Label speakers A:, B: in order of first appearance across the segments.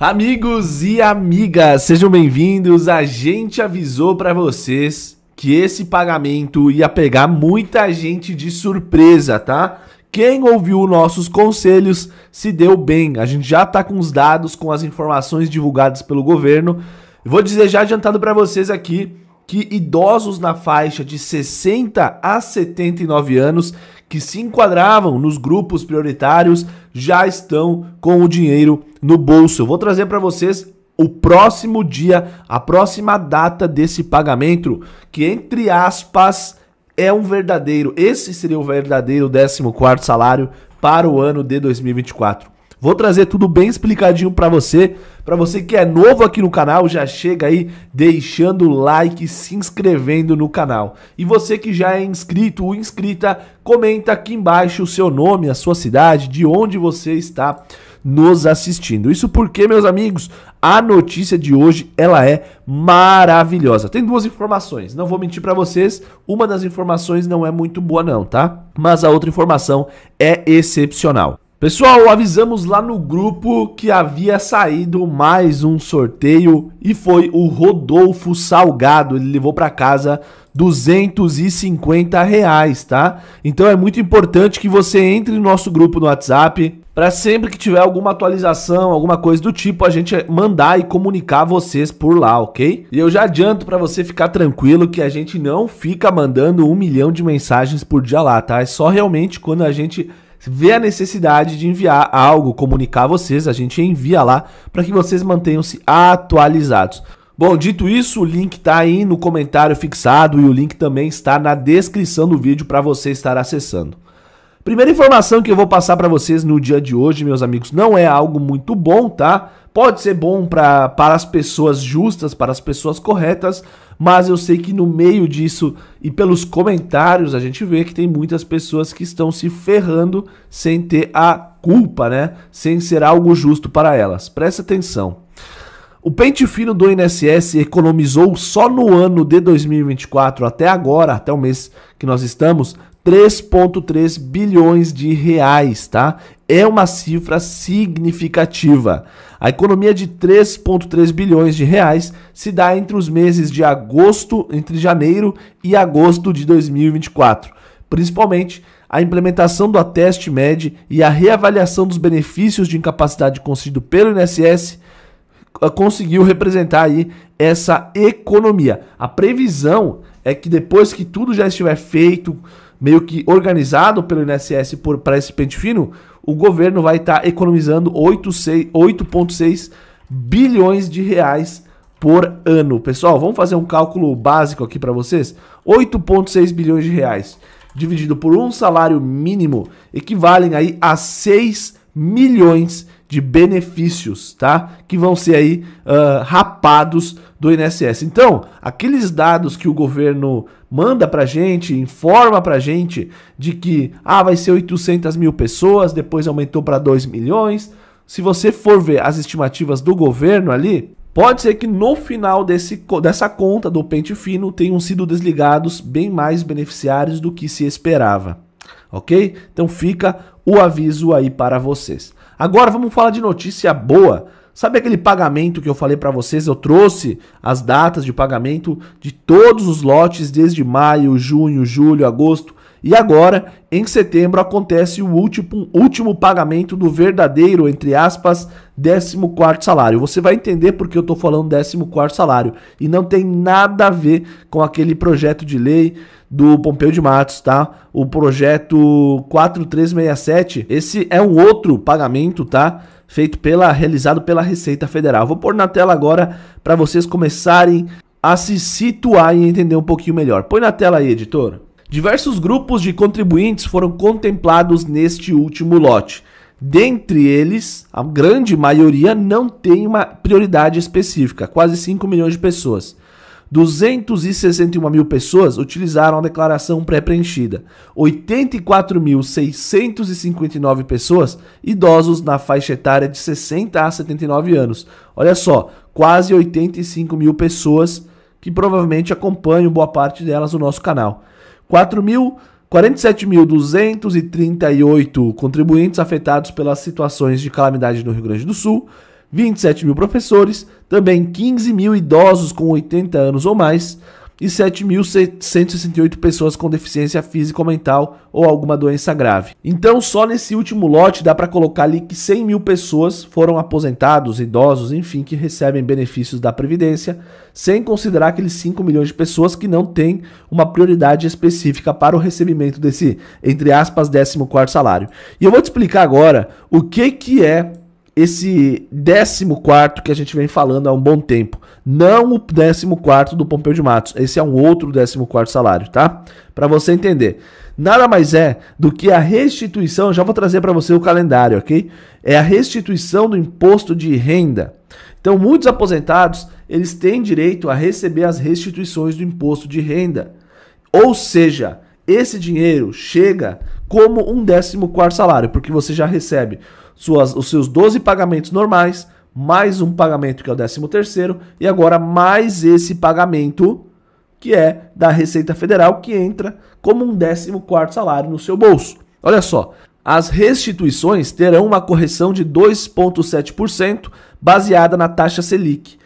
A: Amigos e amigas, sejam bem-vindos. A gente avisou para vocês que esse pagamento ia pegar muita gente de surpresa, tá? Quem ouviu nossos conselhos se deu bem. A gente já tá com os dados, com as informações divulgadas pelo governo. Vou dizer já adiantado para vocês aqui que idosos na faixa de 60 a 79 anos que se enquadravam nos grupos prioritários já estão com o dinheiro no bolso. Eu vou trazer para vocês o próximo dia, a próxima data desse pagamento, que entre aspas é um verdadeiro, esse seria o verdadeiro 14 salário para o ano de 2024. Vou trazer tudo bem explicadinho para você. Para você que é novo aqui no canal, já chega aí deixando o like, se inscrevendo no canal. E você que já é inscrito ou inscrita, comenta aqui embaixo o seu nome, a sua cidade, de onde você está nos assistindo. Isso porque, meus amigos, a notícia de hoje ela é maravilhosa. Tem duas informações, não vou mentir para vocês, uma das informações não é muito boa não, tá? Mas a outra informação é excepcional. Pessoal, avisamos lá no grupo que havia saído mais um sorteio e foi o Rodolfo Salgado. Ele levou para casa 250 reais, tá? Então é muito importante que você entre no nosso grupo no WhatsApp para sempre que tiver alguma atualização, alguma coisa do tipo, a gente mandar e comunicar vocês por lá, ok? E eu já adianto para você ficar tranquilo que a gente não fica mandando um milhão de mensagens por dia lá, tá? É só realmente quando a gente vê a necessidade de enviar algo, comunicar vocês, a gente envia lá para que vocês mantenham-se atualizados. Bom, dito isso, o link está aí no comentário fixado e o link também está na descrição do vídeo para você estar acessando. Primeira informação que eu vou passar para vocês no dia de hoje, meus amigos, não é algo muito bom, tá? Pode ser bom pra, para as pessoas justas, para as pessoas corretas, mas eu sei que no meio disso e pelos comentários a gente vê que tem muitas pessoas que estão se ferrando sem ter a culpa, né? Sem ser algo justo para elas. Presta atenção. O pente fino do INSS economizou só no ano de 2024 até agora, até o mês que nós estamos, 3.3 bilhões de reais, tá? É uma cifra significativa. A economia de 3.3 bilhões de reais se dá entre os meses de agosto, entre janeiro e agosto de 2024, principalmente a implementação do ateste MED e a reavaliação dos benefícios de incapacidade concedido pelo INSS eh, conseguiu representar aí essa economia. A previsão é que depois que tudo já estiver feito, meio que organizado pelo INSS para esse pente fino, o governo vai estar tá economizando 8,6 bilhões de reais por ano. Pessoal, vamos fazer um cálculo básico aqui para vocês? 8,6 bilhões de reais dividido por um salário mínimo equivalem aí a 6 milhões de benefícios, tá? Que vão ser aí uh, rapados do INSS. Então, aqueles dados que o governo manda pra gente, informa pra gente de que ah, vai ser 800 mil pessoas, depois aumentou para 2 milhões. Se você for ver as estimativas do governo ali, Pode ser que no final desse, dessa conta do pente fino tenham sido desligados bem mais beneficiários do que se esperava. Ok? Então fica o aviso aí para vocês. Agora vamos falar de notícia boa. Sabe aquele pagamento que eu falei para vocês? Eu trouxe as datas de pagamento de todos os lotes desde maio, junho, julho, agosto, e agora, em setembro, acontece o último, último pagamento do verdadeiro, entre aspas, 14 salário. Você vai entender porque eu estou falando 14 salário. E não tem nada a ver com aquele projeto de lei do Pompeu de Matos, tá? O projeto 4367. Esse é um outro pagamento, tá? Feito pela, realizado pela Receita Federal. Vou pôr na tela agora para vocês começarem a se situar e entender um pouquinho melhor. Põe na tela aí, editor. Diversos grupos de contribuintes foram contemplados neste último lote. Dentre eles, a grande maioria não tem uma prioridade específica, quase 5 milhões de pessoas. 261 mil pessoas utilizaram a declaração pré-preenchida. 84.659 pessoas, idosos na faixa etária de 60 a 79 anos. Olha só, quase 85 mil pessoas que provavelmente acompanham boa parte delas o nosso canal. 47.238 contribuintes afetados pelas situações de calamidade no Rio Grande do Sul, 27 mil professores, também 15 mil idosos com 80 anos ou mais, e 7.168 pessoas com deficiência física ou mental ou alguma doença grave. Então, só nesse último lote dá para colocar ali que 100 mil pessoas foram aposentados, idosos, enfim, que recebem benefícios da Previdência, sem considerar aqueles 5 milhões de pessoas que não têm uma prioridade específica para o recebimento desse, entre aspas, 14 salário. E eu vou te explicar agora o que, que é esse 14 que a gente vem falando há um bom tempo. Não o 14 do Pompeu de Matos. Esse é um outro 14 salário, tá? Para você entender. Nada mais é do que a restituição, já vou trazer para você o calendário, ok? É a restituição do imposto de renda. Então, muitos aposentados, eles têm direito a receber as restituições do imposto de renda. Ou seja, esse dinheiro chega como um 14 salário, porque você já recebe suas, os seus 12 pagamentos normais, mais um pagamento que é o 13 terceiro e agora mais esse pagamento que é da Receita Federal que entra como um 14 quarto salário no seu bolso. Olha só, as restituições terão uma correção de 2.7% baseada na taxa Selic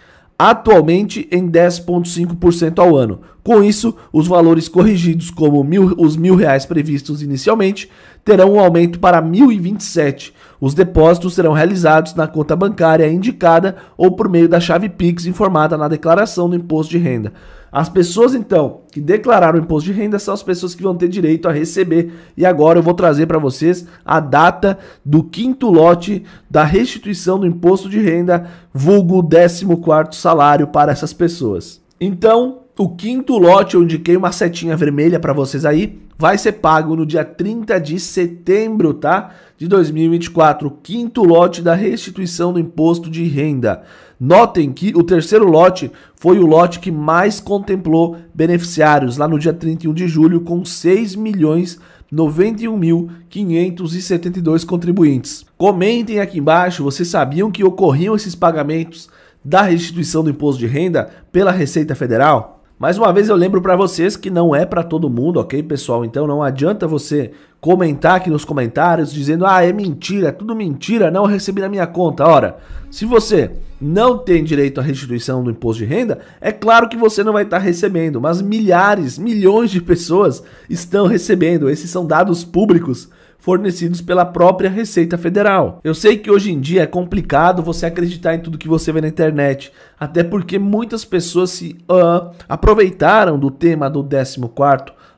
A: atualmente em 10,5% ao ano. Com isso, os valores corrigidos, como mil, os mil reais previstos inicialmente, terão um aumento para 1.027. Os depósitos serão realizados na conta bancária indicada ou por meio da chave Pix informada na declaração do imposto de renda. As pessoas, então, que declararam o imposto de renda são as pessoas que vão ter direito a receber. E agora eu vou trazer para vocês a data do quinto lote da restituição do imposto de renda, vulgo 14 quarto salário para essas pessoas. Então, o quinto lote, eu indiquei uma setinha vermelha para vocês aí, vai ser pago no dia 30 de setembro, tá? De 2024, o quinto lote da restituição do imposto de renda. Notem que o terceiro lote foi o lote que mais contemplou beneficiários lá no dia 31 de julho com 6 milhões 91.572 contribuintes. Comentem aqui embaixo, vocês sabiam que ocorriam esses pagamentos da restituição do imposto de renda pela Receita Federal? Mais uma vez eu lembro para vocês que não é para todo mundo, ok, pessoal? Então não adianta você comentar aqui nos comentários dizendo: "Ah, é mentira, é tudo mentira, não recebi na minha conta". Ora, se você não tem direito à restituição do imposto de renda, é claro que você não vai estar tá recebendo, mas milhares, milhões de pessoas estão recebendo. Esses são dados públicos fornecidos pela própria Receita Federal. Eu sei que hoje em dia é complicado você acreditar em tudo que você vê na internet, até porque muitas pessoas se uh, aproveitaram do tema do 14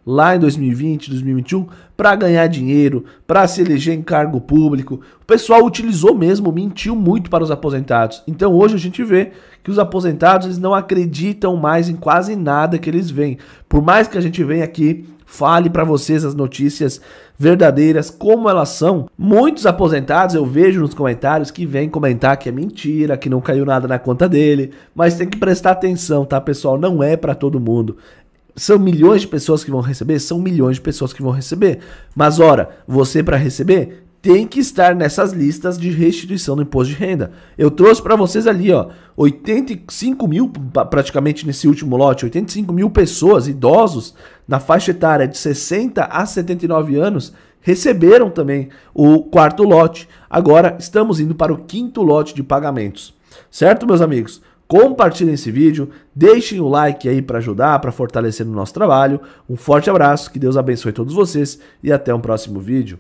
A: lá em 2020, 2021, para ganhar dinheiro, para se eleger em cargo público. O pessoal utilizou mesmo, mentiu muito para os aposentados. Então hoje a gente vê que os aposentados eles não acreditam mais em quase nada que eles veem. Por mais que a gente venha aqui fale para vocês as notícias verdadeiras, como elas são. Muitos aposentados eu vejo nos comentários que vem comentar que é mentira, que não caiu nada na conta dele, mas tem que prestar atenção, tá, pessoal? Não é para todo mundo. São milhões de pessoas que vão receber? São milhões de pessoas que vão receber. Mas, ora, você para receber, tem que estar nessas listas de restituição do imposto de renda. Eu trouxe para vocês ali, ó, 85 mil, praticamente nesse último lote, 85 mil pessoas, idosos, na faixa etária de 60 a 79 anos, receberam também o quarto lote. Agora estamos indo para o quinto lote de pagamentos. Certo, meus amigos? Compartilhem esse vídeo, deixem o like aí para ajudar, para fortalecer o nosso trabalho. Um forte abraço, que Deus abençoe todos vocês e até um próximo vídeo.